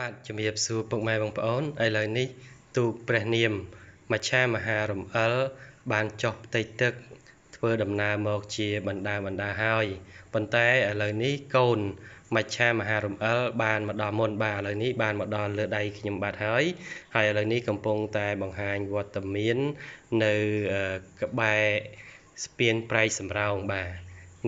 បាទជំរាបសួរពុកម៉ែបងប្អូនឥឡូវនេះទូកព្រះនាមមច្ឆាមហារំអិលបានចុះផ្ទៃទឹក ធ្វើដំណើរមកជាបណ្ដាបណ្ដាហើយ ប៉ុន្តែឥឡូវនេះកូនមច្ឆាមហារំអិលបានមកដល់មុនបាទឥឡូវនេះបានមកដល់លើដៃខ្ញុំបាទហើយហើយឥឡូវនេះកំពុងតែ បង្ហាញវត្តមាន នៅក្បែរស្ពានប្រែកសំរោងបាទ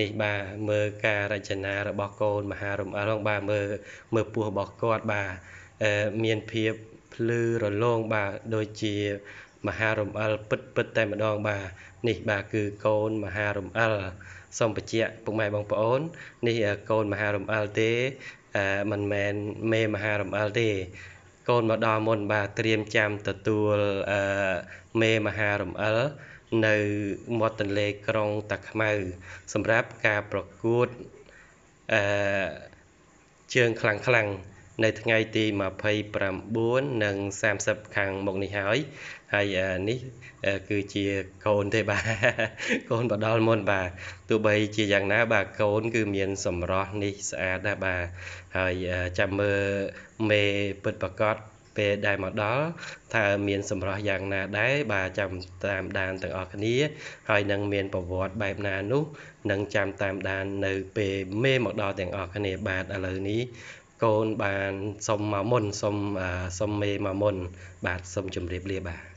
នេះបាទមើលការរចនារបស់កូនមហារំអិលផងបាទមើលមើលពោះរបស់គាត់បាទមានភាពភ្លឺរលោងបាទដូចជាមហារំអិលពិតពិតតែម្ដង បាទនេះបាទគឺ កូនមហារំអិលសូមបញ្ជាក់ពុកម៉ែបងប្អូននេះកូនមហារំអិលទេមិនមែនមេមហារំអិលទេកូនមកដល់មុនបាទត្រៀមចាំទទួលមេមហារំអិលនៅមាត់ទន្លេក្រុងតាខ្មៅសម្រាប់ការប្រកួតអឺជើងខ្លាំងខ្លាំងនៅថ្ងៃទី29និង30ខាងមុខនេះហើយហើយនេះគឺជាកូនទេបាទកូនបដល់មុនបាទទោះបី ជាយ៉ាងណាបាទកូន គឺមានសម្រស់នេះស្អាតណាស់បាទហើយចាំមើលមេពិតប្រកបពេលដែលមកដល់តើមានសម្រស់យ៉ាងណាដែរបាទចាំតាមដានទាំងអស់គ្នាហើយនឹងមានប្រវត្តិបែបណានោះនឹងចាំតាមដាន នៅ ពេលមេមកដល់ទាំងអស់គ្នាបាទឥឡូវនេះកូនបានសុំមកមុនសុំសុំមេមកមុន បាទសុំជម្រាបលាបាទ